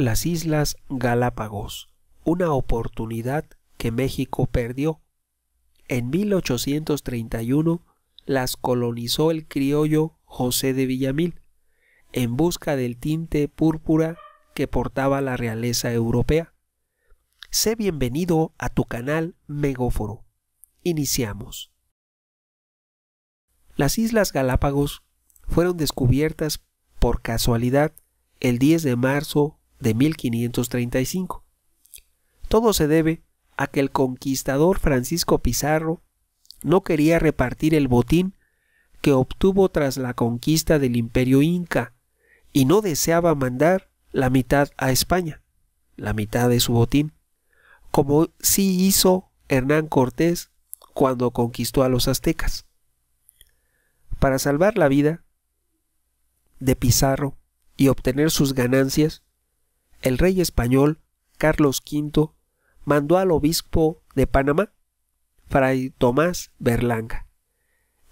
las Islas Galápagos, una oportunidad que México perdió. En 1831 las colonizó el criollo José de Villamil, en busca del tinte púrpura que portaba la realeza europea. Sé bienvenido a tu canal Megóforo. Iniciamos. Las Islas Galápagos fueron descubiertas por casualidad el 10 de marzo de 1535. Todo se debe a que el conquistador Francisco Pizarro no quería repartir el botín que obtuvo tras la conquista del imperio inca y no deseaba mandar la mitad a España, la mitad de su botín, como sí hizo Hernán Cortés cuando conquistó a los aztecas. Para salvar la vida de Pizarro y obtener sus ganancias, el rey español Carlos V mandó al obispo de Panamá, Fray Tomás Berlanga,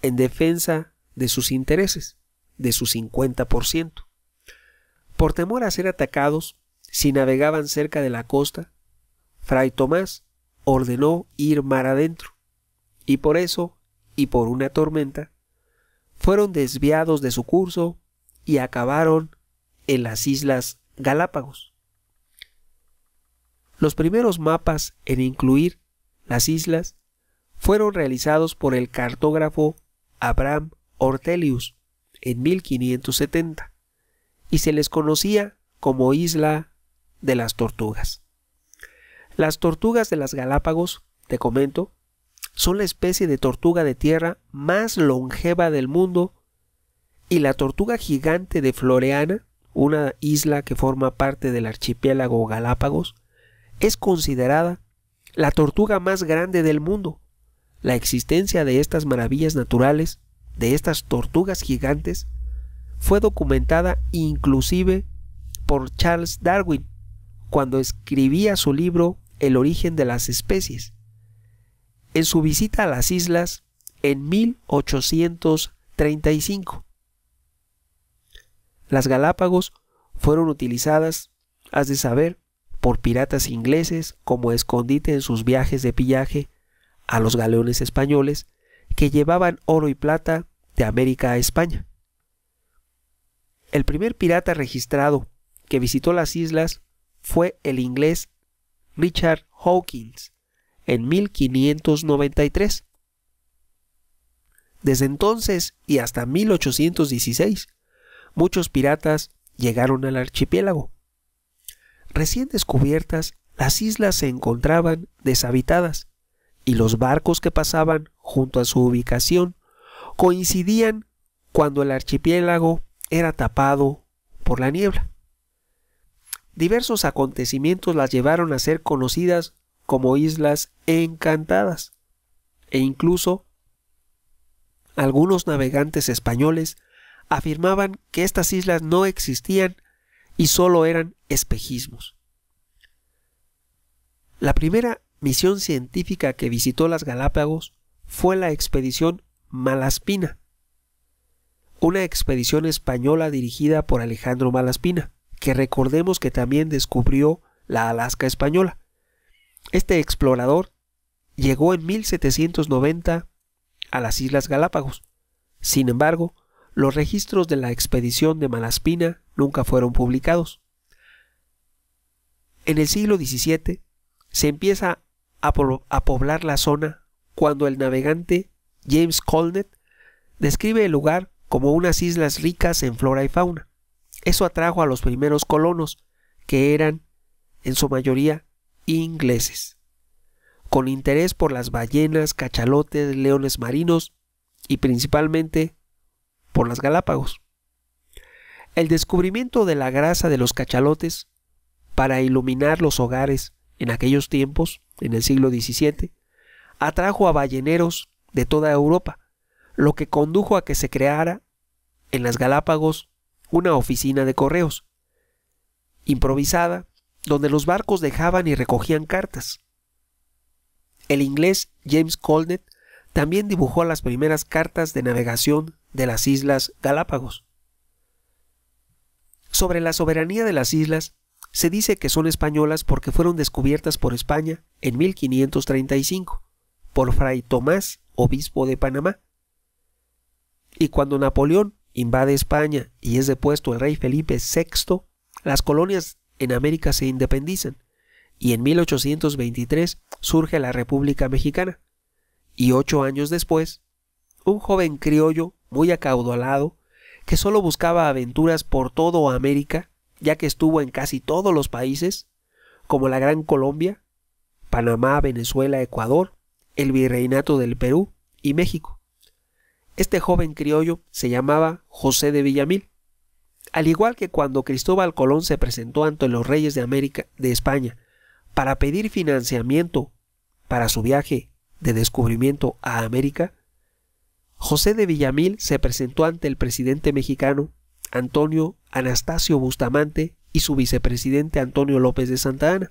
en defensa de sus intereses, de su 50%. Por temor a ser atacados, si navegaban cerca de la costa, Fray Tomás ordenó ir mar adentro, y por eso, y por una tormenta, fueron desviados de su curso y acabaron en las Islas Galápagos. Los primeros mapas en incluir las islas fueron realizados por el cartógrafo Abraham Ortelius en 1570 y se les conocía como Isla de las Tortugas. Las tortugas de las Galápagos, te comento, son la especie de tortuga de tierra más longeva del mundo y la tortuga gigante de Floreana, una isla que forma parte del archipiélago Galápagos, es considerada la tortuga más grande del mundo. La existencia de estas maravillas naturales, de estas tortugas gigantes, fue documentada inclusive por Charles Darwin cuando escribía su libro El origen de las especies. En su visita a las islas en 1835, las Galápagos fueron utilizadas, has de saber, por piratas ingleses como escondite en sus viajes de pillaje a los galeones españoles que llevaban oro y plata de América a España. El primer pirata registrado que visitó las islas fue el inglés Richard Hawkins en 1593. Desde entonces y hasta 1816, muchos piratas llegaron al archipiélago recién descubiertas, las islas se encontraban deshabitadas y los barcos que pasaban junto a su ubicación coincidían cuando el archipiélago era tapado por la niebla. Diversos acontecimientos las llevaron a ser conocidas como islas encantadas e incluso algunos navegantes españoles afirmaban que estas islas no existían y solo eran espejismos. La primera misión científica que visitó las Galápagos fue la expedición Malaspina, una expedición española dirigida por Alejandro Malaspina, que recordemos que también descubrió la Alaska española. Este explorador llegó en 1790 a las Islas Galápagos. Sin embargo, los registros de la expedición de Malaspina nunca fueron publicados. En el siglo XVII se empieza a, poblar la zona cuando el navegante James Colnett describe el lugar como unas islas ricas en flora y fauna. Eso atrajo a los primeros colonos, que eran, en su mayoría, ingleses, con interés por las ballenas, cachalotes, leones marinos y principalmente por las Galápagos. El descubrimiento de la grasa de los cachalotes para iluminar los hogares en aquellos tiempos, en el siglo XVII, atrajo a balleneros de toda Europa, lo que condujo a que se creara en las Galápagos una oficina de correos, improvisada, donde los barcos dejaban y recogían cartas. El inglés James Colnett también dibujó las primeras cartas de navegación de las Islas Galápagos. Sobre la soberanía de las islas, se dice que son españolas porque fueron descubiertas por España en 1535 por Fray Tomás, obispo de Panamá. Y cuando Napoleón invade España y es depuesto el rey Felipe VI, las colonias en América se independizan y en 1823 surge la República Mexicana. Y ocho años después, un joven criollo muy acaudalado que solo buscaba aventuras por todo América, ya que estuvo en casi todos los países, como la Gran Colombia, Panamá, Venezuela, Ecuador, el Virreinato del Perú y México. Este joven criollo se llamaba José de Villamil. Al igual que cuando Cristóbal Colón se presentó ante los reyes de América de España para pedir financiamiento para su viaje de descubrimiento a América, José de Villamil se presentó ante el presidente mexicano Antonio Anastasio Bustamante y su vicepresidente Antonio López de Santa Ana,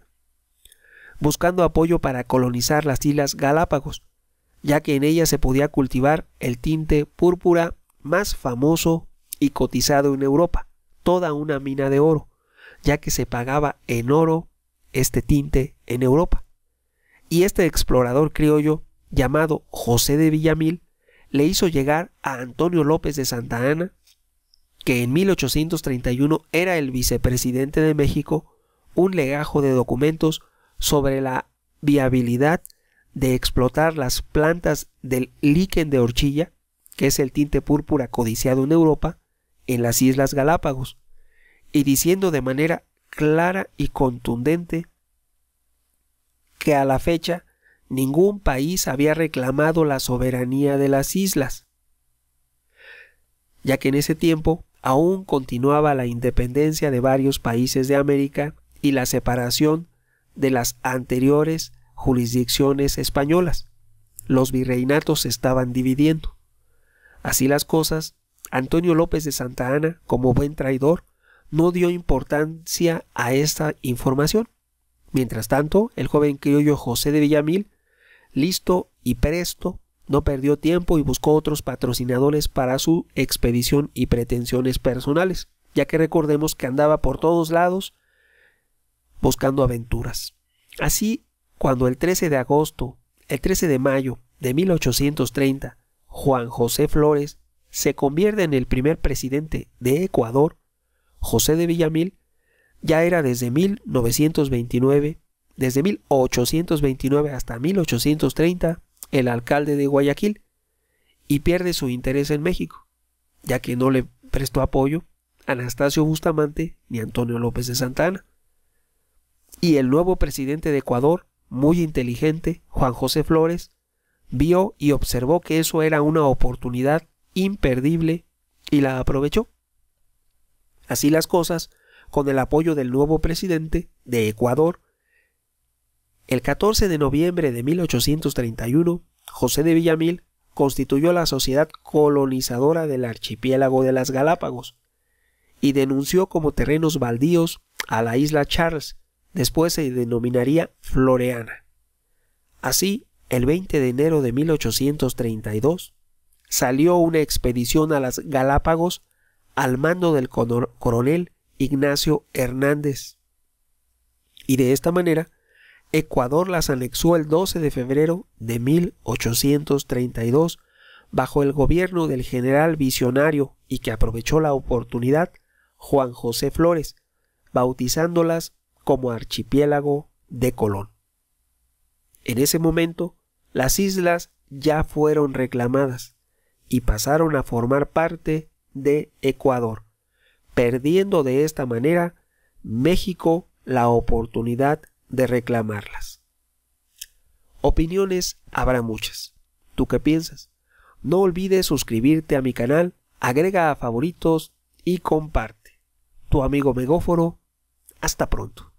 buscando apoyo para colonizar las Islas Galápagos, ya que en ellas se podía cultivar el tinte púrpura más famoso y cotizado en Europa, toda una mina de oro, ya que se pagaba en oro este tinte en Europa. Y este explorador criollo llamado José de Villamil le hizo llegar a Antonio López de Santa Ana, que en 1831 era el vicepresidente de México, un legajo de documentos sobre la viabilidad de explotar las plantas del líquen de horchilla, que es el tinte púrpura codiciado en Europa, en las Islas Galápagos, y diciendo de manera clara y contundente que a la fecha Ningún país había reclamado la soberanía de las islas, ya que en ese tiempo aún continuaba la independencia de varios países de América y la separación de las anteriores jurisdicciones españolas. Los virreinatos se estaban dividiendo. Así las cosas, Antonio López de Santa Ana, como buen traidor, no dio importancia a esta información. Mientras tanto, el joven criollo José de Villamil listo y presto, no perdió tiempo y buscó otros patrocinadores para su expedición y pretensiones personales, ya que recordemos que andaba por todos lados buscando aventuras. Así, cuando el 13 de agosto, el 13 de mayo de 1830, Juan José Flores se convierte en el primer presidente de Ecuador, José de Villamil ya era desde 1929 desde 1829 hasta 1830, el alcalde de Guayaquil y pierde su interés en México, ya que no le prestó apoyo Anastasio Bustamante ni Antonio López de Santana. Y el nuevo presidente de Ecuador, muy inteligente, Juan José Flores, vio y observó que eso era una oportunidad imperdible y la aprovechó. Así las cosas, con el apoyo del nuevo presidente de Ecuador, el 14 de noviembre de 1831, José de Villamil constituyó la Sociedad Colonizadora del Archipiélago de las Galápagos y denunció como terrenos baldíos a la isla Charles, después se denominaría Floreana. Así, el 20 de enero de 1832, salió una expedición a las Galápagos al mando del coronel Ignacio Hernández. Y de esta manera Ecuador las anexó el 12 de febrero de 1832 bajo el gobierno del general visionario y que aprovechó la oportunidad Juan José Flores, bautizándolas como archipiélago de Colón. En ese momento, las islas ya fueron reclamadas y pasaron a formar parte de Ecuador, perdiendo de esta manera México la oportunidad de reclamarlas. Opiniones habrá muchas. ¿Tú qué piensas? No olvides suscribirte a mi canal, agrega a favoritos y comparte. Tu amigo Megóforo, hasta pronto.